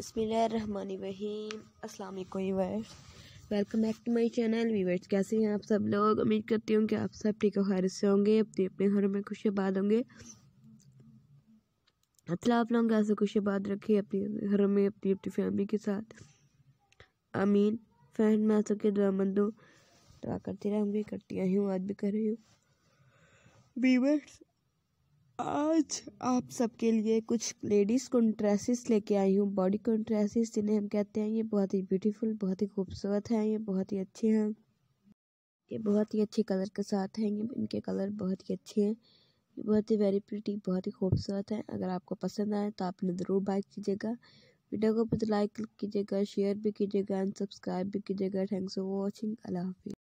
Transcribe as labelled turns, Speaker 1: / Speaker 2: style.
Speaker 1: अस्सलाम वालेकुम viewers
Speaker 2: welcome back to my channel viewers कैसे हैं आप सब लोग उम्मीद करती हूँ कि आप सब ठीक खैर से होंगे अपने अपने घरों में खुश आबाद होंगे असल आप लोग ऐसे खुश आबाद रखें अपने घरों में अपनी अपनी फैमिली के साथ अमीन फैन मैं सबके दुआ हूँ दुआ करती रहूँगी करती आई हूँ आज भी कर रही हूँ वीवर्स आज आप सबके लिए कुछ लेडीज़ कंट्रेसिस लेके आई हूँ बॉडी कॉन्ट्रेसिस जिन्हें हम कहते हैं ये बहुत ही ब्यूटीफुल बहुत ही खूबसूरत हैं ये बहुत ही अच्छे हैं ये बहुत ही अच्छे कलर के साथ हैं ये इनके कलर बहुत ही अच्छे हैं ये बहुत ही वेरी प्रिटी बहुत ही खूबसूरत हैं अगर आपको पसंद आए तो आप इन्हें ज़रूर बाइक कीजिएगा वीडियो को लाइक कीजिएगा शेयर भी कीजिएगा एंड सब्सक्राइब भी कीजिएगा थैंक्स फॉर वॉचिंग
Speaker 3: अल्लाह हाफिज़